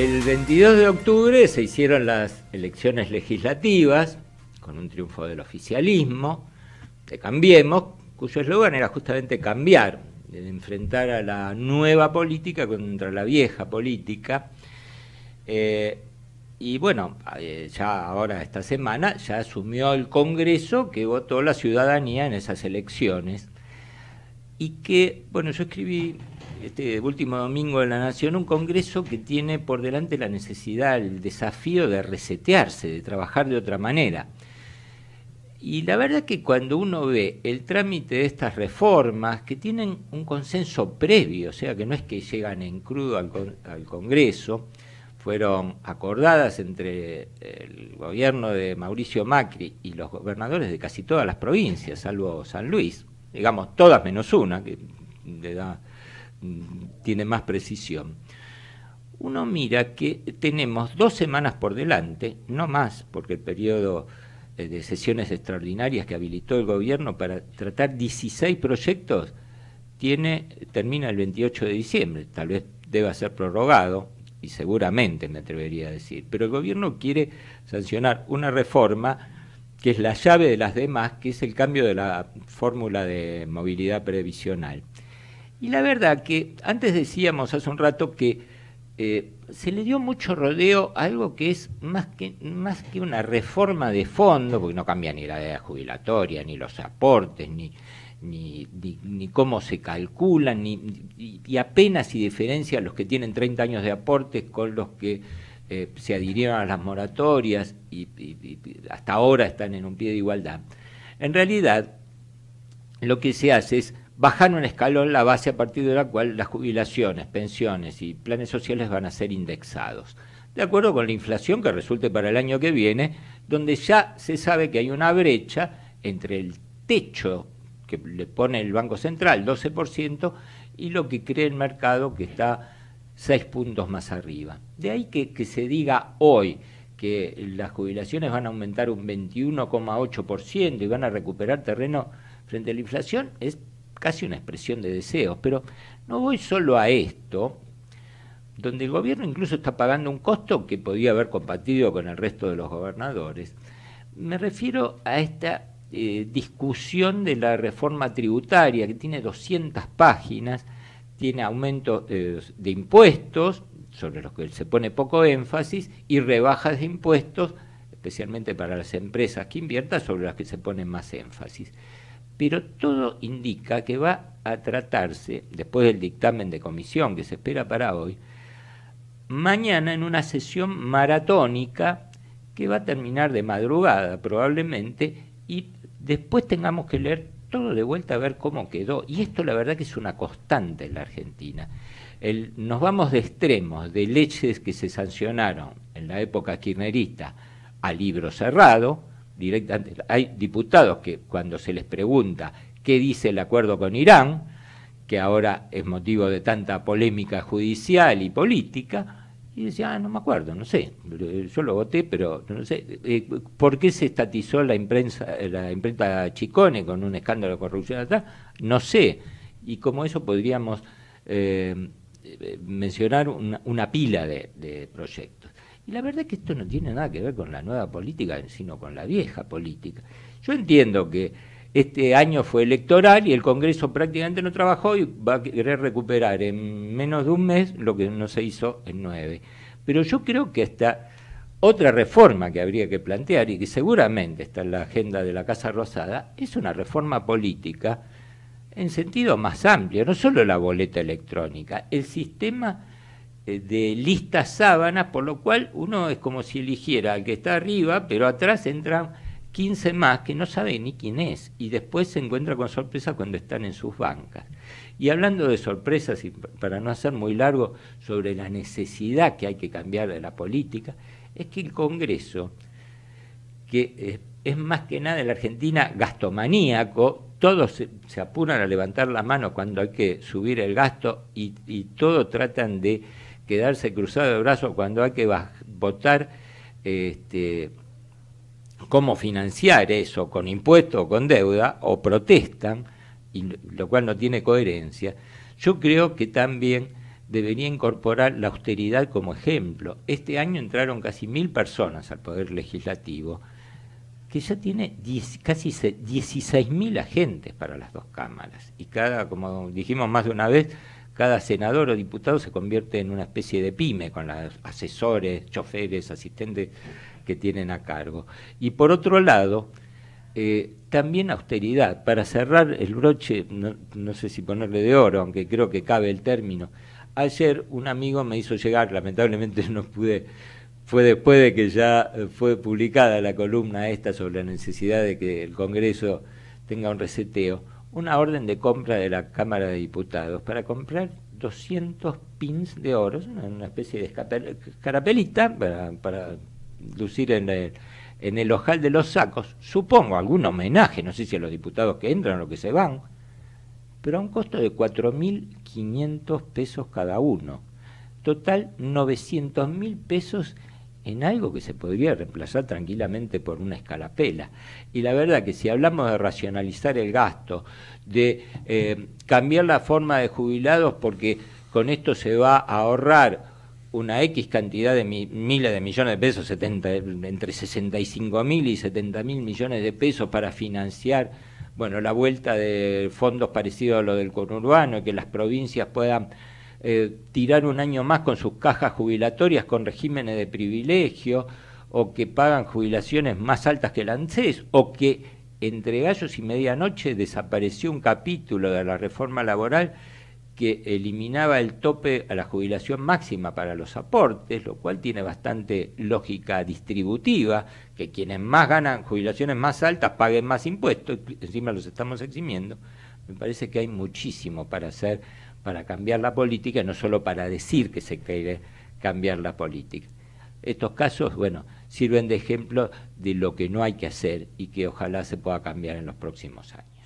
El 22 de octubre se hicieron las elecciones legislativas, con un triunfo del oficialismo, de Cambiemos, cuyo eslogan era justamente cambiar, enfrentar a la nueva política contra la vieja política. Eh, y bueno, eh, ya ahora esta semana ya asumió el Congreso que votó la ciudadanía en esas elecciones. Y que, bueno, yo escribí este último domingo de la Nación, un Congreso que tiene por delante la necesidad, el desafío de resetearse, de trabajar de otra manera. Y la verdad que cuando uno ve el trámite de estas reformas, que tienen un consenso previo, o sea que no es que llegan en crudo al, al Congreso, fueron acordadas entre el gobierno de Mauricio Macri y los gobernadores de casi todas las provincias, salvo San Luis, digamos todas menos una, que le da Mm, tiene más precisión, uno mira que tenemos dos semanas por delante, no más, porque el periodo eh, de sesiones extraordinarias que habilitó el gobierno para tratar 16 proyectos termina el 28 de diciembre, tal vez deba ser prorrogado, y seguramente me atrevería a decir, pero el gobierno quiere sancionar una reforma que es la llave de las demás, que es el cambio de la fórmula de movilidad previsional. Y la verdad que antes decíamos hace un rato que eh, se le dio mucho rodeo a algo que es más que, más que una reforma de fondo, porque no cambia ni la edad jubilatoria, ni los aportes, ni, ni, ni, cómo se calculan, ni, y apenas si diferencia los que tienen 30 años de aportes con los que eh, se adhirieron a las moratorias y hasta ahora están en un pie de igualdad. En realidad, lo que se hace es bajan un escalón la base a partir de la cual las jubilaciones, pensiones y planes sociales van a ser indexados, de acuerdo con la inflación que resulte para el año que viene, donde ya se sabe que hay una brecha entre el techo que le pone el Banco Central, 12%, y lo que cree el mercado que está 6 puntos más arriba. De ahí que, que se diga hoy que las jubilaciones van a aumentar un 21,8% y van a recuperar terreno frente a la inflación, es casi una expresión de deseos, pero no voy solo a esto, donde el gobierno incluso está pagando un costo que podía haber compartido con el resto de los gobernadores. Me refiero a esta eh, discusión de la reforma tributaria, que tiene 200 páginas, tiene aumentos de impuestos, sobre los que se pone poco énfasis, y rebajas de impuestos, especialmente para las empresas que inviertan, sobre las que se pone más énfasis pero todo indica que va a tratarse, después del dictamen de comisión que se espera para hoy, mañana en una sesión maratónica que va a terminar de madrugada probablemente y después tengamos que leer todo de vuelta a ver cómo quedó. Y esto la verdad que es una constante en la Argentina. nos vamos de extremos, de leches que se sancionaron en la época kirchnerista a libro cerrado, directamente. Hay diputados que cuando se les pregunta qué dice el acuerdo con Irán, que ahora es motivo de tanta polémica judicial y política, y decía, ah, no me acuerdo, no sé, yo lo voté, pero no sé. Eh, ¿Por qué se estatizó la imprensa, la imprenta Chicone con un escándalo de corrupción atrás? No sé. Y como eso podríamos eh, eh, mencionar una, pila de proyectos. Y la verdad que esto no tiene nada que ver con la nueva política, sino con la vieja política. Yo entiendo que este año fue electoral y el Congreso prácticamente no trabajó y va a querer recuperar en menos de un mes lo que no se hizo en nueve. Pero yo creo que esta otra reforma que habría que plantear y que seguramente está en la agenda de la Casa Rosada es una reforma política en sentido más amplio, no solo la boleta electrónica, el sistema eh, de listas sábanas, por lo cual uno es como si eligiera al que está arriba, pero atrás entran 15 más que no sabe ni quién es y después se encuentra con sorpresa cuando están en sus bancas. Y hablando de sorpresas, y para no hacer muy largo, sobre la necesidad que hay que cambiar de la política, es que el Congreso, que eh, es más que nada en la Argentina gastomaníaco, todos se, se apuran a levantar la mano cuando hay que subir el gasto y, y todo tratan de quedarse cruzado de brazos cuando hay que votar este, cómo financiar eso con impuestos o con deuda, o protestan, y lo cual no tiene coherencia, yo creo que también debería incorporar la austeridad como ejemplo. Este año entraron casi mil personas al Poder Legislativo, que ya tiene casi casi mil agentes para las dos cámaras, y cada, como dijimos más de una vez, cada senador o diputado se convierte en una especie de pyme con los asesores, choferes, asistentes que tienen a cargo. Y por otro lado, eh, también austeridad. Para cerrar el broche, no, no, sé si ponerle de oro, aunque creo que cabe el término. Ayer un amigo me hizo llegar, lamentablemente no pude, fue después de que ya eh, fue publicada la columna esta sobre la necesidad de que el Congreso tenga un reseteo una orden de compra de la Cámara de Diputados para comprar 200 pins de oro, una especie de escarapelita para, lucir en el, en el ojal de los sacos, supongo algún homenaje, no sé si a los diputados que entran o que se van, pero a un costo de 4.500 pesos cada uno. Total, 900.000 pesos en algo que se podría reemplazar tranquilamente por una escalapela. Y la verdad que si hablamos de racionalizar el gasto, de eh, cambiar la forma de jubilados porque con esto se va a ahorrar una X cantidad de miles de millones de pesos, entre 65 mil y 70 mil millones de pesos para financiar, bueno, la vuelta de fondos parecidos a lo del conurbano, que las provincias puedan eh, tirar un año más con sus cajas jubilatorias con regímenes de privilegio o que pagan jubilaciones más altas que el ANSES o que entre gallos y medianoche desapareció un capítulo de la reforma laboral que eliminaba el tope a la jubilación máxima para los aportes, lo cual tiene bastante lógica distributiva, que quienes más ganan jubilaciones más altas paguen más impuestos, encima los estamos eximiendo, me parece que hay muchísimo para hacer para cambiar la política, no solo para decir que se quiere cambiar la política. Estos casos, bueno, sirven de ejemplo de lo que no hay que hacer y que ojalá se pueda cambiar en los próximos años.